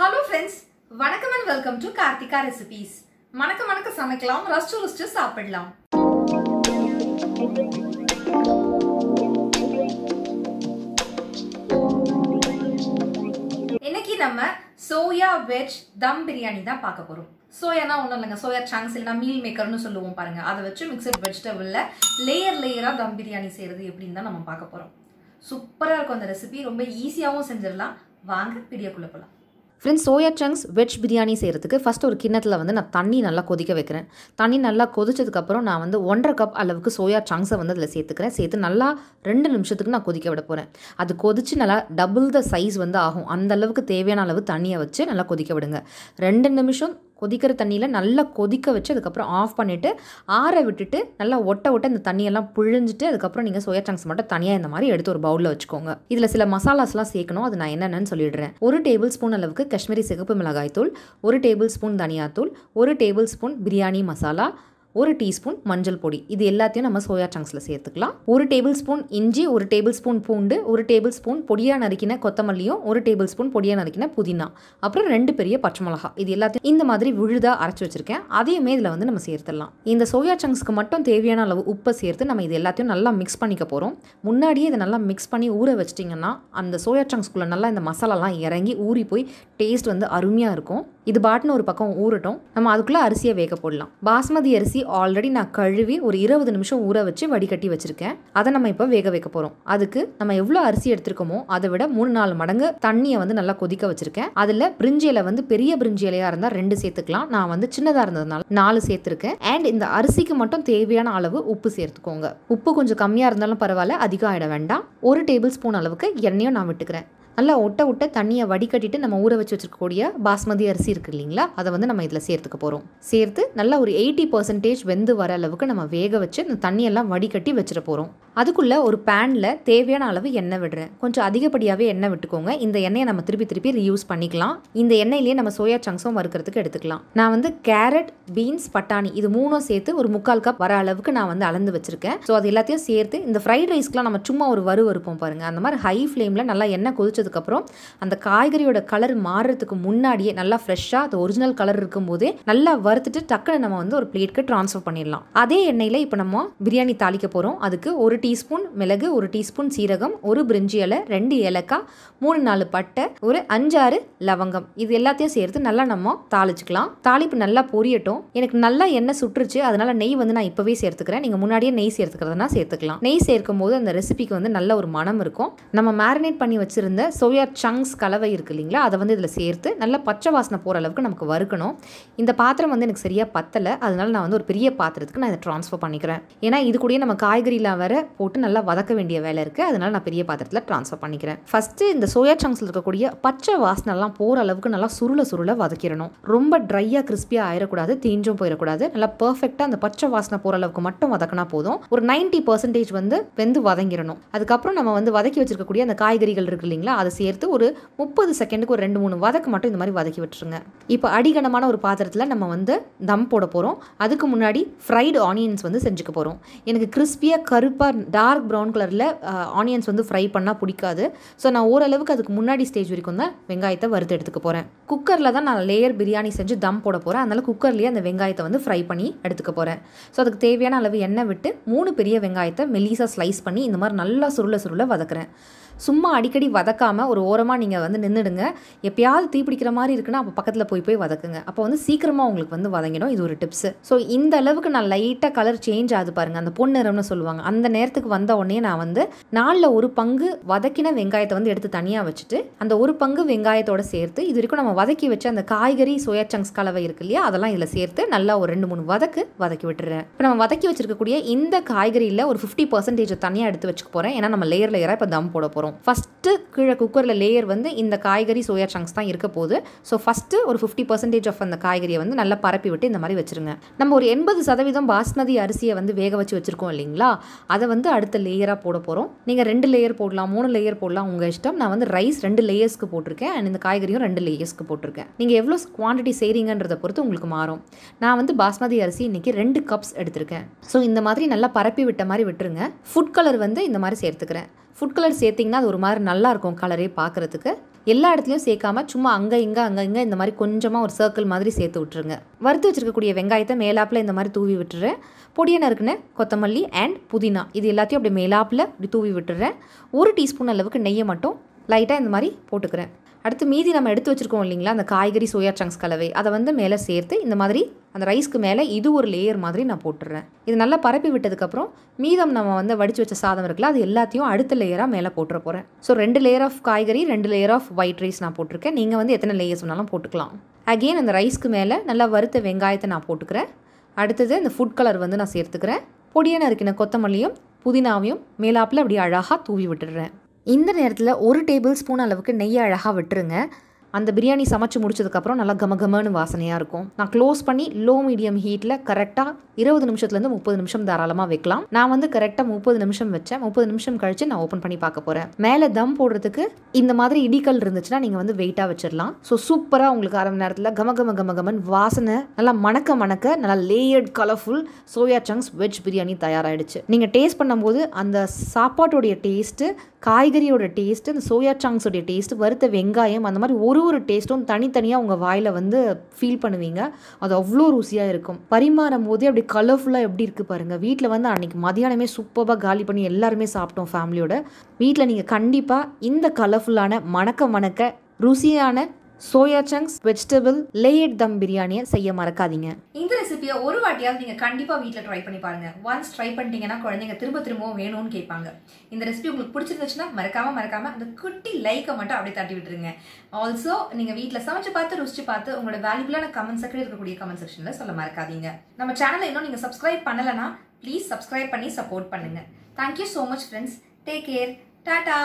hello friends வணக்கம் and welcome to Karthika recipes மணக்க வணக்கம் சமைக்கலாம் ரசிச்சு ருசிச்சு சாப்பிடலாம் இன்னைக்கு நம்ம சோயா வெஜ் தம் பிரியாணி தான் பார்க்க போகிறோம் சோயானா ஒன்றும் இல்லைங்க சோயா சாங்ஸ் இல்லைனா மீல் மேக்கர்னு சொல்லுவோம் பாருங்கள் அதை வச்சு மிக்சட் வெஜிடபிளில் லேயர் லேயராக தம் பிரியாணி செய்கிறது எப்படின்னு தான் நம்ம பார்க்க போகிறோம் சூப்பராக இருக்கும் அந்த ரெசிபி ரொம்ப ஈஸியாகவும் செஞ்சிடலாம் வாங்க வீடியோக்குள்ளே போகலாம் friends soya chunks veg biryani செய்கிறதுக்கு ஃபஸ்ட் ஒரு கிண்ணத்தில் வந்து நான் தண்ணி நல்லா கொதிக்க வைக்கிறேன் தண்ணி நல்லா கொதிச்சதுக்கப்புறம் நான் வந்து ஒன்றரை கப் அளவுக்கு சோயா சங்ஸை வந்து அதில் சேர்த்துக்கிறேன் சேர்த்து நல்லா ரெண்டு நிமிஷத்துக்கு நான் கொதிக்க விட போகிறேன் அது கொதித்து நல்லா டபுள் த சைஸ் வந்து ஆகும் அந்த அளவுக்கு தேவையான அளவு தண்ணியை வச்சு நல்லா கொதிக்க விடுங்க ரெண்டு நிமிஷம் கொதிக்கிற தண்ணியில் நல்லா கொதிக்க வச்சு அதுக்கப்புறம் ஆஃப் பண்ணிவிட்டு ஆற விட்டுட்டு நல்லா ஒட்ட ஒட்ட இந்த தண்ணியெல்லாம் புழிஞ்சிட்டு அதுக்கப்புறம் நீங்கள் சோயா சங்க்ஸ் மட்டும் தனியாக இந்த மாதிரி எடுத்து ஒரு பவுலில் வச்சுக்கோங்க இதில் சில மசாலாஸ்லாம் சேர்க்கணும் அது நான் என்னென்னு சொல்லிடுறேன் ஒரு டேபிள் ஸ்பூன் அளவுக்கு காஷ்மீரி சிகப்பு மிளகாய் தூள் ஒரு டேபிள் ஸ்பூன் தனியாத்தூள் ஒரு டேபிள் ஸ்பூன் பிரியாணி மசாலா ஒரு டீஸ்பூன் மஞ்சள் பொடி இது எல்லாத்தையும் நம்ம சோயா சங்க்ஸில் சேர்த்துக்கலாம் ஒரு டேபிள் ஸ்பூன் இஞ்சி ஒரு டேபிள் ஸ்பூன் பூண்டு ஒரு டேபிள் ஸ்பூன் பொடியாக நறுக்கின கொத்தமல்லியும் ஒரு டேபிள் ஸ்பூன் பொடியாக நறுக்கின புதினா அப்புறம் ரெண்டு பெரிய பச்சை மிளகா இது எல்லாத்தையும் இந்த மாதிரி விழுதாக அரைச்சி வச்சுருக்கேன் அதையுமே இதில் வந்து நம்ம சேர்த்துடலாம் இந்த சோயா சங்க்ஸ்க்கு மட்டும் தேவையான அளவு உப்பை சேர்த்து நம்ம இது எல்லாத்தையும் நல்லா மிக்ஸ் பண்ணிக்க போகிறோம் முன்னாடியே இதை நல்லா மிக்ஸ் பண்ணி ஊற வச்சிட்டிங்கன்னா அந்த சோயா சங்க்ஸ்குள்ளே நல்லா இந்த மசாலாலாம் இறங்கி ஊறி போய் டேஸ்ட் வந்து அருமையாக இருக்கும் இது பாட்டுன்னு ஒரு பக்கம் ஊறட்டும் நம்ம அதுக்குள்ளே அரிசியை வேக போடலாம் பாஸ்மதி அரிசி ஆல்ரெடி நான் கழுவி ஒரு இருபது நிமிஷம் ஊற வச்சு வடிகட்டி வச்சுருக்கேன் அதை நம்ம இப்போ வேக வைக்க போகிறோம் அதுக்கு நம்ம எவ்வளோ அரிசி எடுத்திருக்கோமோ அதை விட மூணு நாலு மடங்கு தண்ணியை வந்து நல்லா கொதிக்க வச்சுருக்கேன் அதில் பிரிஞ்சி இலை வந்து பெரிய பிரிஞ்சி இலையாக இருந்தால் ரெண்டு சேர்த்துக்கலாம் நான் வந்து சின்னதாக இருந்ததுனால நாலு சேர்த்துருக்கேன் அண்ட் இந்த அரிசிக்கு மட்டும் தேவையான அளவு உப்பு சேர்த்துக்கோங்க உப்பு கொஞ்சம் கம்மியாக இருந்தாலும் பரவாயில்ல அதிகம் ஆகிட வேண்டாம் ஒரு டேபிள் ஸ்பூன் அளவுக்கு எண்ணெயும் நான் விட்டுக்கிறேன் நல்லா ஒட்ட விட்ட தண்ணியை வடிகட்டிட்டு நம்ம ஊற வச்சு வச்சுருக்கக்கூடிய பாஸ்மதி அரிசி இருக்குது இல்லைங்களா அதை வந்து நம்ம இதில் சேர்த்துக்க போகிறோம் சேர்த்து நல்லா ஒரு எயிட்டி பர்சன்டேஜ் வெந்து வர அளவுக்கு நம்ம வேக வச்சு இந்த தண்ணியெல்லாம் வடிகட்டி வச்சிட போகிறோம் அதுக்குள்ளே ஒரு பேனில் தேவையான அளவு எண்ணெய் விடுறேன் கொஞ்சம் அதிகப்படியாகவே எண்ணெய் விட்டுக்கோங்க இந்த எண்ணெயை நம்ம திருப்பி திருப்பி ரீயூஸ் பண்ணிக்கலாம் இந்த எண்ணெயிலேயே நம்ம சோயா சங்க்ஸும் வறுக்கிறதுக்கு எடுத்துக்கலாம் நான் வந்து கேரட் பீன்ஸ் பட்டாணி இது மூணும் சேர்த்து ஒரு முக்கால் கப் வர அளவுக்கு நான் வந்து அளந்து வச்சிருக்கேன் ஸோ அது எல்லாத்தையும் சேர்த்து இந்த ஃப்ரைட் ரைஸ்க்குலாம் நம்ம சும்மா ஒரு வறு வறுப்போம் பாருங்கள் அந்த மாதிரி ஹை ஃப்ளேமில் நல்லா எண்ணெய் கொதிச்சதுக்கப்புறம் அந்த காய்கறியோட கலர் மாறுறதுக்கு முன்னாடியே நல்லா ஃப்ரெஷ்ஷாக அது ஒரிஜினல் கலர் இருக்கும்போதே நல்லா வறுத்துட்டு டக்குன்னு நம்ம வந்து ஒரு பிளேட்க்கு ட்ரான்ஸ்ஃபர் பண்ணிடலாம் அதே எண்ணெயில் இப்போ நம்ம பிரியாணி தாளிக்க போகிறோம் அதுக்கு ஒரு டீஸ்பூன் மிளகு ஒரு டீஸ்பூன் சீரகம் ஒரு பிரிஞ்சி இலை ரெண்டு ஏலக்காய் மூணு நாலு பட்டை ஒரு அஞ்சாறு லவங்கம் இது எல்லாத்தையும் சேர்த்து நல்லா நம்ம தாளிச்சுக்கலாம் தாளிப்பு நல்லா பொரியட்டும் எனக்கு நல்லா எண்ணெய் சுட்டுருச்சு அதனால நெய் வந்து நான் இப்போவே சேர்த்துக்கிறேன் நீங்கள் முன்னாடியே நெய் சேர்த்துக்கிறதுனா சேர்த்துக்கலாம் நெய் சேர்க்கும் போது அந்த ரெசிபிக்கு வந்து நல்ல ஒரு மனம் இருக்கும் நம்ம மேரினேட் பண்ணி வச்சுருந்த சோயா சங்ஸ் கலவை இருக்குது இல்லைங்களா அதை வந்து இதில் சேர்த்து நல்லா பச்சை வாசனை போகிற அளவுக்கு நமக்கு வறுக்கணும் இந்த பாத்திரம் வந்து எனக்கு சரியாக பத்தலை அதனால நான் வந்து ஒரு பெரிய பாத்திரத்துக்கு நான் இதை ட்ரான்ஸ்ஃபர் பண்ணிக்கிறேன் ஏன்னா இது கூட நம்ம காய்கறியில் வர போட்டு நல்லா வதக்க வேண்டிய வேலை இருக்குது அதனால் நான் பெரிய பாத்திரத்தில் ட்ரான்ஸ்ஃபர் பண்ணிக்கிறேன் ஃபஸ்ட்டு இந்த சோயா சங்க்ஸில் இருக்கக்கூடிய பச்சை வாசனெல்லாம் போகிற அளவுக்கு நல்லா சுருளை சுருளை வதக்கிடணும் ரொம்ப ட்ரையாக கிறிஸ்பியாக ஆயிடக்கூடாது தீஞ்சும் போயிடக்கூடாது நல்லா பர்ஃபெக்டாக அந்த பச்சை வாசனை போகிற அளவுக்கு மட்டும் வதக்கினா போதும் ஒரு நைன்ட்டி பர்சன்டேஜ் வந்து வெந்து வதங்கிடணும் அதுக்கப்புறம் நம்ம வந்து வதக்கி வச்சிருக்கக்கூடிய அந்த காய்கறிகள் இருக்கு இல்லைங்களா அதை சேர்த்து ஒரு முப்பது செகண்டுக்கு ஒரு ரெண்டு மூணு வதக்கு மட்டும் இந்த மாதிரி வதக்கி விட்டுருங்க இப்போ அடிகனமான ஒரு பாத்திரத்தில் நம்ம வந்து தம் போட போகிறோம் அதுக்கு முன்னாடி ஃப்ரைடு ஆனியன்ஸ் வந்து செஞ்சுக்க போகிறோம் எனக்கு கிறிஸ்பியாக கருப்பாக டார்க் ப்ரௌன் கலரில் ஆனியன்ஸ் வந்து ஃப்ரை பண்ணால் பிடிக்காது ஸோ நான் ஓரளவுக்கு அதுக்கு முன்னாடி ஸ்டேஜ் வரைக்கும் தான் வெங்காயத்தை வறுத்து எடுத்துக்க போகிறேன் குக்கரில் தான் நான் லேயர் பிரியாணி செஞ்சு தம் போட போகிறேன் அதனால் குக்கர்லேயே அந்த வெங்காயத்தை வந்து ஃப்ரை பண்ணி எடுத்துக்க போகிறேன் ஸோ அதுக்கு தேவையான அளவு எண்ணெய் விட்டு மூணு பெரிய வெங்காயத்தை மெல்லிசாக ஸ்லைஸ் பண்ணி இந்த மாதிரி நல்லா சுருள சுருளை வதக்குறேன் சும்மா அடிக்கடி வதக்காமல் ஒரு ஓரமாக நீங்கள் வந்து நின்றுடுங்க எப்பயாவது தீப்பிடிக்கிற மாதிரி இருக்குன்னா அப்போ பக்கத்தில் போய் போய் வதக்குங்க அப்போ வந்து சீக்கிரமாக உங்களுக்கு வந்து வதங்கிடும் இது ஒரு டிப்ஸு ஸோ இந்த அளவுக்கு நான் லைட்டாக கலர் சேஞ்ச் ஆகுது பாருங்கள் அந்த பொன் நிறம்னு சொல்லுவாங்க அந்த நேரத்துக்கு வந்த உடனே நான் வந்து நாளில் ஒரு பங்கு வதக்கின வெங்காயத்தை வந்து எடுத்து தனியாக வச்சுட்டு அந்த ஒரு பங்கு வெங்காயத்தோட சேர்த்து இது வரைக்கும் நம்ம வதக்கி வச்ச அந்த காய்கறி சோயா சங்க்ஸ் கலவை இருக்கு இல்லையா அதெல்லாம் இதில் சேர்த்து நல்லா ஒரு ரெண்டு மூணு வதக்கு வதக்கி விட்டுறேன் இப்போ நம்ம வதக்கி வச்சிருக்கக்கூடிய இந்த காய்கறியில் ஒரு ஃபிஃப்டி பர்சன்டேஜ் தனியாக எடுத்து வச்சுக்க போகிறேன் ஏன்னா நம்ம லேயர் லேயராக இப்போ தம் போட போகிறோம் फर्स्ट ஃபஸ்ட்டு கீழே குக்கரில் லேயர் வந்து இந்த காய்கறி சோயா சங்க்ஸ் தான் இருக்க போகுது ஸோ ஃபஸ்ட்டு ஒரு ஃபிஃப்டி பர்சன்டேஜ் ஆஃப் அந்த காய்கறியை வந்து நல்லா பரப்பி விட்டு இந்த மாதிரி வச்சுருங்க நம்ம ஒரு எண்பது சதவீதம் பாஸ்மதி அரிசியை வந்து வேக வச்சு வச்சுருக்கோம் இல்லைங்களா அதை வந்து அடுத்த லேயராக போட போகிறோம் நீங்கள் ரெண்டு லேயர் போடலாம் மூணு லேயர் போடலாம் உங்கள் இஷ்டம் நான் வந்து ரைஸ் ரெண்டு லேயர்ஸ்க்கு போட்டிருக்கேன் அண்ட் இந்த காய்கறியும் ரெண்டு லேயர்ஸ்க்கு போட்டிருக்கேன் நீங்கள் எவ்வளோ குவான்டிட்டி செய்கிறீங்கன்றத பொறுத்து உங்களுக்கு மாறும் நான் வந்து பாஸ்மதி அரிசி இன்றைக்கி ரெண்டு கப்ஸ் எடுத்திருக்கேன் ஸோ இந்த மாதிரி நல்லா பரப்பி விட்ட மாதிரி விட்டுருங்க ஃபுட் கலர் வந்து இந்த மாதிரி சேர்த்துக்கிறேன் ஃபுட் கலர் சேர்த்திங்கன்னா அது ஒரு மாதிரி நல்லாயிருக்கும் கலரே பார்க்குறதுக்கு எல்லா இடத்துலையும் சேர்க்காம சும்மா அங்கே இங்கே அங்கே இங்கே இந்த மாதிரி கொஞ்சமாக ஒரு சர்க்கிள் மாதிரி சேர்த்து விட்டுருங்க வறுத்து வச்சுருக்கக்கூடிய வெங்காயத்தை மேலாப்பில் இந்த மாதிரி தூவி விட்டுறேன் பொடியன இருக்குன்னு கொத்தமல்லி அண்ட் புதினா இது எல்லாத்தையும் அப்படி மேலாப்பில் இப்படி தூவி விட்டுறேன் ஒரு டீஸ்பூன் அளவுக்கு நெய்யை மட்டும் லைட்டாக இந்த மாதிரி போட்டுக்கிறேன் அடுத்து மீதி நம்ம எடுத்து வச்சுருக்கோம் இல்லைங்களா அந்த காய்கறி சோயா சங்க்ஸ் கலவை அதை வந்து மேலே சேர்த்து இந்த மாதிரி அந்த ரைஸ்க்கு மேலே இது ஒரு லேயர் மாதிரி நான் போட்டுடுறேன் இது நல்லா பரப்பி விட்டதுக்கப்புறம் மீதம் நம்ம வந்து வடித்து வச்ச சாதம் இருக்குல்ல அது எல்லாத்தையும் அடுத்த லேயராக மேலே போட்டுற போகிறேன் ஸோ ரெண்டு லேயர் ஆஃப் காய்கறி ரெண்டு லேயர் ஆஃப் ஒயிட் ரைஸ் நான் போட்டிருக்கேன் நீங்கள் வந்து எத்தனை லேயர்ஸ் வேணாலும் போட்டுக்கலாம் அகெயின் அந்த ரைஸ்க்கு மேலே நல்லா வறுத்த வெங்காயத்தை நான் போட்டுக்கிறேன் அடுத்தது இந்த ஃபுட் கலர் வந்து நான் சேர்த்துக்கிறேன் பொடியான இருக்கிற கொத்தமல்லியும் புதினாவையும் மேலாப்பில் அப்படியே அழகாக தூவி விட்டுடுறேன் இந்த நேரத்தில் ஒரு டேபிள் ஸ்பூன் அளவுக்கு நெய்யை அழகாக விட்டுருங்க அந்த பிரியாணி சமைச்சு முடிச்சதுக்கப்புறம் நல்லா கமகமன்னு வாசனையாக இருக்கும் நான் க்ளோஸ் பண்ணி லோ மீடியம் ஹீட்டில் கரெக்டாக இருபது நிமிஷத்துலேருந்து முப்பது நிமிஷம் தாராளமாக வைக்கலாம் நான் வந்து கரெக்டாக முப்பது நிமிஷம் வச்சேன் முப்பது நிமிஷம் கழித்து நான் ஓப்பன் பண்ணி பார்க்க போகிறேன் மேலே தம் போடுறதுக்கு இந்த மாதிரி இடிக்கல் இருந்துச்சுன்னா நீங்கள் வந்து வெயிட்டாக வச்சிடலாம் ஸோ சூப்பராக உங்களுக்கு அரை மணி நேரத்தில் கமகம கமகமன் வாசனை நல்லா மணக்க மணக்க நல்லா layered colourful soya chunks veg biryani தயாராகிடுச்சு நீங்கள் டேஸ்ட் பண்ணும்போது அந்த சாப்பாட்டுடைய டேஸ்ட்டு காய்கறியோட டேஸ்ட்டு அந்த சோயா சாங்ஸோடைய டேஸ்ட்டு வறுத்த வெங்காயம் அந்த மாதிரி ஒரு ஒரு டேஸ்ட்டும் தனித்தனியாக உங்கள் வாயில் வந்து ஃபீல் பண்ணுவீங்க அது அவ்வளோ ருசியாக இருக்கும் பரிமாறும் போதே அப்படி கலர்ஃபுல்லாக எப்படி இருக்குது பாருங்கள் வீட்டில் வந்து அன்றைக்கி மதியானமே சூப்பராக காலி பண்ணி எல்லாருமே சாப்பிட்டோம் ஃபேமிலியோட வீட்டில் நீங்கள் கண்டிப்பாக இந்த கலர்ஃபுல்லான மணக்க மணக்க ருசியான soya chunks vegetable layered dum பிரியாணியை செய்ய மறக்காதீங்க இந்த ரெசிபியை ஒரு வாட்டியாவது நீங்கள் கண்டிப்பாக வீட்டில் ட்ரை பண்ணி பாருங்க ஒன்ஸ் ட்ரை பண்ணிட்டீங்கன்னா குழந்தைங்க திரும்ப திரும்பவும் வேணும்னு கேட்பாங்க இந்த ரெசிபி உங்களுக்கு பிடிச்சிருந்துச்சுன்னா மறக்காமல் மறக்காமல் அந்த குட்டி லைக்கை மட்டும் அப்படியே தட்டி விட்டுருங்க ஆல்சோ நீங்கள் வீட்டில் சமைச்சு பார்த்து ருசிச்சு பார்த்து உங்களோட வேல்யூபிளான கமெண்ட் செக்ஷன் இருக்கக்கூடிய கமெண்ட் செக்ஷனில் சொல்ல மறக்காதீங்க நம்ம சேனலை இன்னும் நீங்கள் சப்ஸ்கிரைப் பண்ணலைன்னா ப்ளீஸ் சப்ஸ்கிரைப் பண்ணி சப்போர்ட் பண்ணுங்கள் thank you so much friends take care Tata